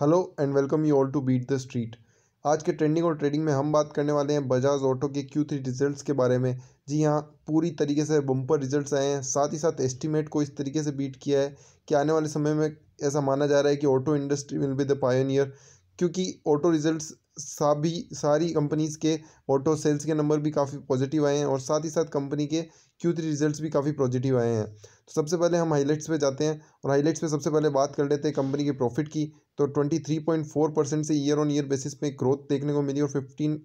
hello and welcome you all to beat the street आज के trending और trading में हम बात करने वाले हैं बजाज ऑटो के क्यू थ्री रिजल्ट के बारे में जी हाँ पूरी तरीके से बम्पर रिजल्ट्स आए हैं साथ ही साथ एस्टिमेट को इस तरीके से बीट किया है कि आने वाले समय में ऐसा माना जा रहा है कि auto industry will be the pioneer क्योंकि ऑटो रिजल्ट्स सभी सारी कंपनीज़ के ऑटो सेल्स के नंबर भी काफ़ी पॉजिटिव आए हैं और साथ ही साथ कंपनी के क्यू थ्री रिजल्ट भी काफ़ी पॉजिटिव आए हैं तो सबसे पहले हम हाईलाइट्स पे जाते हैं और हाईलाइट्स पे सबसे पहले बात कर लेते हैं कंपनी के प्रॉफिट की तो twenty three point four percent से ईयर ऑन ईयर बेसिस पे ग्रोथ देखने को मिली और fifteen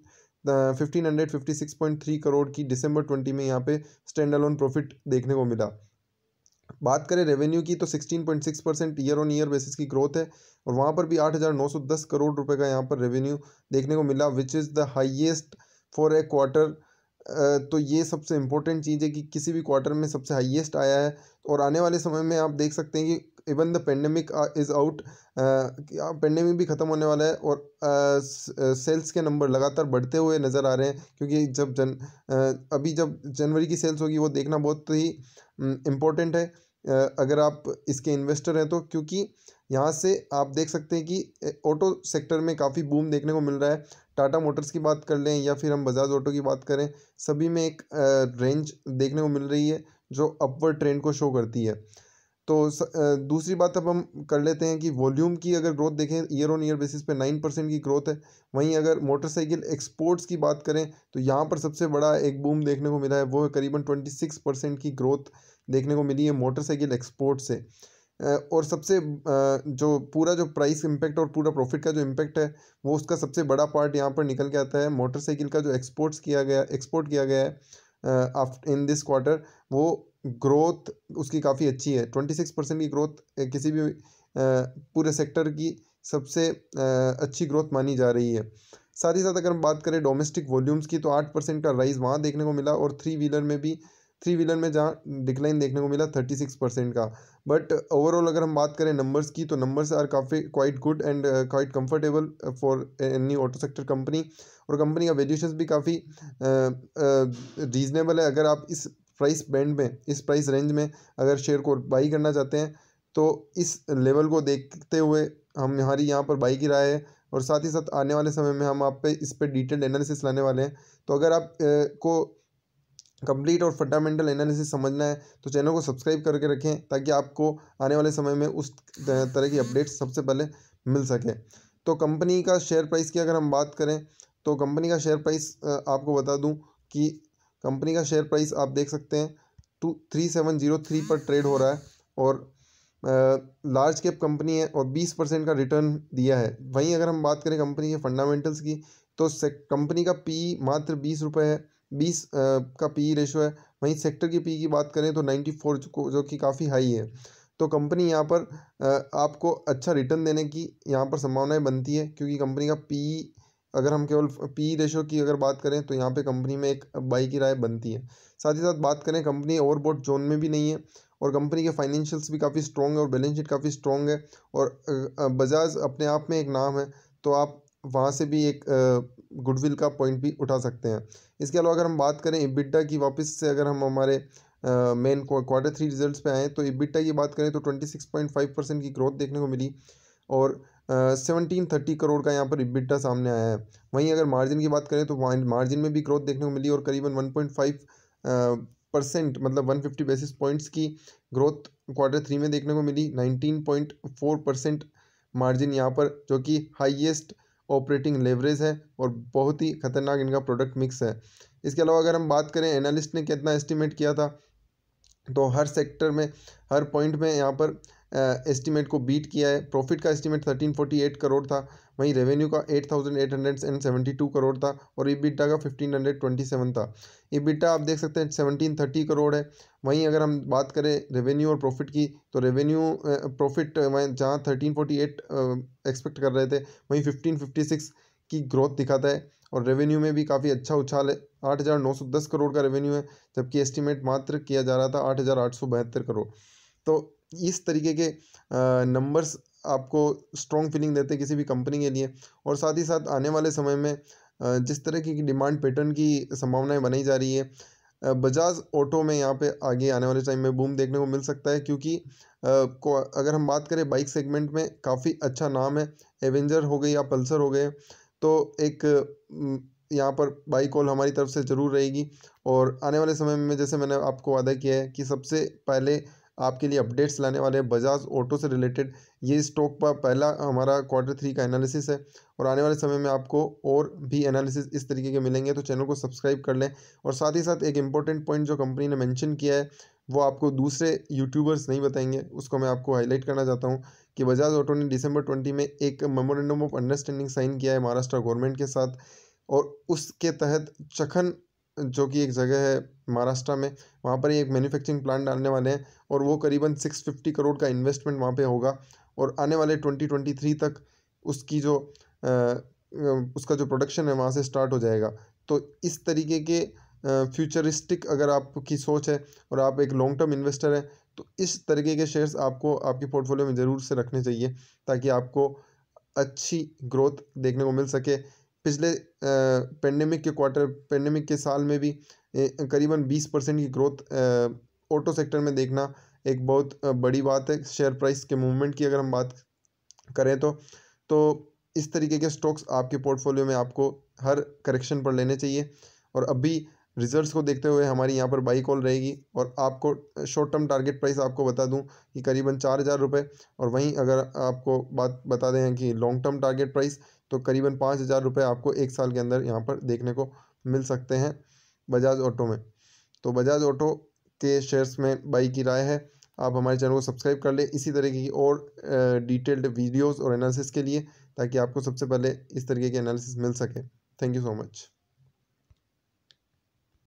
fifteen hundred fifty six point three crore की डिसंबर ट्वेंटी में यहाँ पे स्टैंड अलोन प्रॉफिट देखने को मिला बात करें रेवेन्यू की तो sixteen point six percent year on year basis की ग्रोथ है और वहाँ पर भी आठ हज़ार नौ सौ दस करोड़ रुपये का यहाँ पर रेवेन्यू देखने को मिला which is the highest for a quarter तो ये सबसे इम्पोर्टेंट चीज़ है कि किसी भी क्वार्टर में सबसे हाईएस्ट आया है और आने वाले समय में आप देख सकते हैं कि even the pandemic is out pandemic भी ख़त्म होने वाला है और सेल्स के नंबर लगातार बढ़ते हुए नज़र आ रहे हैं क्योंकि जब जन अभी जब जनवरी की सेल्स होगी वो देखना बहुत ही इम्पोर्टेंट है अगर आप इसके इन्वेस्टर हैं तो क्योंकि यहाँ से आप देख सकते हैं कि ऑटो सेक्टर में काफ़ी बूम देखने को मिल रहा है टाटा मोटर्स की बात कर लें या फिर हम बजाज ऑटो की बात करें सभी में एक रेंज देखने को मिल रही है जो अपवर ट्रेंड को शो करती है तो स, दूसरी बात अब हम कर लेते हैं कि वॉल्यूम की अगर ग्रोथ देखें ईयर ऑन ईयर बेसिस पे नाइन परसेंट की ग्रोथ है वहीं अगर मोटरसाइकिल एक्सपोर्ट्स की बात करें तो यहाँ पर सबसे बड़ा एक बूम देखने को मिला है वो है करीबन ट्वेंटी सिक्स परसेंट की ग्रोथ देखने को मिली है मोटरसाइकिल एक्सपोर्ट से और सबसे जो पूरा जो प्राइस इम्पैक्ट और पूरा प्रॉफिट का जो इम्पैक्ट है वो उसका सबसे बड़ा पार्ट यहाँ पर निकल के आता है मोटरसाइकिल का जो एक्सपोर्ट्स किया गया एक्सपोर्ट किया गया है इन दिस क्वार्टर वो ग्रोथ उसकी काफ़ी अच्छी है ट्वेंटी सिक्स परसेंट की ग्रोथ किसी भी पूरे सेक्टर की सबसे अच्छी ग्रोथ मानी जा रही है साथ ही साथ अगर हम बात करें डोमेस्टिक वॉल्यूम्स की तो आठ परसेंट का राइज़ वहाँ देखने को मिला और थ्री व्हीलर में भी थ्री व्हीलर में जहाँ डिक्लाइन देखने को मिला थर्टी सिक्स परसेंट का बट ओवरऑल अगर हम बात करें नंबर्स की तो नंबर्स आर काफ़ी quite good and quite comfortable for any auto sector company और कंपनी का वैल्यूशन भी काफ़ी रीजनेबल uh, uh, है अगर आप इस प्राइस बैंड में इस प्राइस रेंज में अगर शेयर को बाई करना चाहते हैं तो इस लेवल को देखते हुए हम हमारी यहाँ पर बाई की राय है और साथ ही साथ आने वाले समय में हम आप पे इस पर डिटेल्ड एनालिसिस लाने वाले हैं तो अगर आप ए, uh, को कंप्लीट और फंडामेंटल एनालिसिस समझना है तो चैनल को सब्सक्राइब करके रखें ताकि आपको आने वाले समय में उस तरह की अपडेट्स सबसे पहले मिल सके तो कंपनी का शेयर प्राइस की अगर हम बात करें तो कंपनी का शेयर प्राइस आपको बता दूं कि कंपनी का शेयर प्राइस आप देख सकते हैं two three seven zero three पर ट्रेड हो रहा है और लार्ज कैप कंपनी है और बीस परसेंट का रिटर्न दिया है वहीं अगर हम बात करें कंपनी के फंडामेंटल्स की तो कंपनी का पी e मात्र बीस रुपये है बीस का पी रेशो है वहीं सेक्टर की पी की बात करें तो नाइन्टी फोर जो, जो कि काफ़ी हाई है तो कंपनी यहाँ पर आपको अच्छा रिटर्न देने की यहाँ पर संभावनाएं बनती है क्योंकि कंपनी का पी अगर हम केवल पी रेशो की अगर बात करें तो यहाँ पे कंपनी में एक बाई की राय बनती है साथ ही साथ बात करें कंपनी ओवरबोट जोन में भी नहीं है और कंपनी के फाइनेंशियल्स भी काफ़ी स्ट्रॉन्ग है और बैलेंस शीट काफ़ी स्ट्रॉन्ग है और बजाज अपने आप में एक नाम है तो आप वहाँ से भी एक गुडविल का पॉइंट भी उठा सकते हैं इसके अलावा अगर हम बात करें इबिट्डा की वापस से अगर हम हमारे मेन क्वार्टर थ्री रिजल्ट्स पे आएँ तो इबिटा की बात करें तो twenty six point five percent की ग्रोथ देखने को मिली और सेवनटीन थर्टी करोड़ का यहाँ पर इबिट्डा सामने आया है वहीं अगर मार्जिन की बात करें तो मार्जिन में भी ग्रोथ देखने को मिली और करीबन वन पॉइंट फाइव परसेंट मतलब वन फिफ्टी बेसिस पॉइंट्स की ग्रोथ क्वार्टर थ्री में देखने को मिली nineteen point four percent margin यहाँ पर जो कि हाईएस्ट ऑपरेटिंग लेवरेज है और बहुत ही खतरनाक इनका प्रोडक्ट मिक्स है इसके अलावा अगर हम बात करें एनालिस्ट ने कितना एस्टिमेट किया था तो हर सेक्टर में हर पॉइंट में यहाँ पर एस्टीमेट को बीट किया है प्रॉफिट का एस्टिमेट 1348 करोड़ था वहीं रेवेन्यू का 8872 करोड़ था और ईबिटा का 1527 था ईबिटा आप देख सकते हैं 1730 करोड़ है वहीं अगर हम बात करें रेवेन्यू और प्रॉफिट की तो रेवेन्यू प्रॉफिट जहां 1348 एक्सपेक्ट कर रहे थे वहीं 1556 की ग्रोथ दिखाता है और रेवेन्यू में भी काफ़ी अच्छा उछाल है आठ हज़ार नौ सौ दस करोड़ का रेवेन्यू है जबकि एस्टिमेट मात्र किया जा रहा था आठ हज़ार आठ सौ बहत्तर करोड़ तो इस तरीके के नंबर्स आपको स्ट्रॉन्ग फीलिंग देते हैं किसी भी कंपनी के लिए और साथ ही साथ आने वाले समय में जिस तरह की डिमांड पैटर्न की संभावनाएं बनाई जा रही है बजाज ऑटो में यहाँ पे आगे आने वाले टाइम में बूम देखने को मिल सकता है क्योंकि अगर हम बात करें बाइक सेगमेंट में काफ़ी अच्छा नाम है एवेंजर हो गई या पल्सर हो गए तो एक यहाँ पर बाइक कॉल हमारी तरफ से ज़रूर रहेगी और आने वाले समय में जैसे मैंने आपको वादा किया है कि सबसे पहले आपके लिए अपडेट्स लाने वाले हैं बजाज ऑटो से रिलेटेड ये स्टॉक पर पहला हमारा क्वार्टर थ्री का एनालिसिस है और आने वाले समय में आपको और भी एनालिसिस इस तरीके के मिलेंगे तो चैनल को सब्सक्राइब कर लें और साथ ही साथ एक इंपॉर्टेंट पॉइंट जो कंपनी ने मैंशन किया है वो आपको दूसरे यूट्यूबर्स नहीं बताएंगे उसको मैं आपको हाईलाइट करना चाहता हूँ कि बजाज ऑटो ने दिसंबर ट्वेंटी में एक मेमोरेंडम ऑफ अंडरस्टैंडिंग साइन किया है महाराष्ट्र गवर्नमेंट के साथ और उसके तहत चखन जो कि एक जगह है महाराष्ट्र में वहाँ पर ही एक मैन्युफैक्चरिंग प्लांट डालने वाले हैं और वो करीबन सिक्स फिफ्टी करोड़ का इन्वेस्टमेंट वहाँ पे होगा और आने वाले ट्वेंटी ट्वेंटी थ्री तक उसकी जो आ, उसका जो प्रोडक्शन है वहाँ से स्टार्ट हो जाएगा तो इस तरीके के फ्यूचरिस्टिक अगर आपकी सोच है और आप एक लॉन्ग टर्म इन्वेस्टर हैं तो इस तरीके के शेयर्स आपको आपके पोर्टफोलियो में ज़रूर से रखने चाहिए ताकि आपको अच्छी ग्रोथ देखने को मिल सके पिछले पेंडेमिक के क्वार्टर पेंडेमिक के साल में भी करीबन बीस परसेंट की ग्रोथ ऑटो सेक्टर में देखना एक बहुत बड़ी बात है शेयर प्राइस के मूवमेंट की अगर हम बात करें तो तो इस तरीके के स्टॉक्स आपके पोर्टफोलियो में आपको हर करेक्शन पर लेने चाहिए और अभी रिजल्ट्स को देखते हुए हमारी यहाँ पर बाई कॉल रहेगी और आपको शॉर्ट टर्म टारगेट प्राइस आपको बता दूँ कि करीबन चार हज़ार रुपये और वहीं अगर आपको बात बता दें कि लॉन्ग टर्म टारगेट प्राइस तो करीबन पाँच हज़ार रुपये आपको एक साल के अंदर यहाँ पर देखने को मिल सकते हैं बजाज ऑटो में तो बजाज ऑटो के शेयर्स में बाई की राय है आप हमारे चैनल को सब्सक्राइब कर लें इसी तरीके की और डिटेल्ड वीडियोस और एनालिसिस के लिए ताकि आपको सबसे पहले इस तरीके के एनालिसिस मिल सके थैंक यू सो मच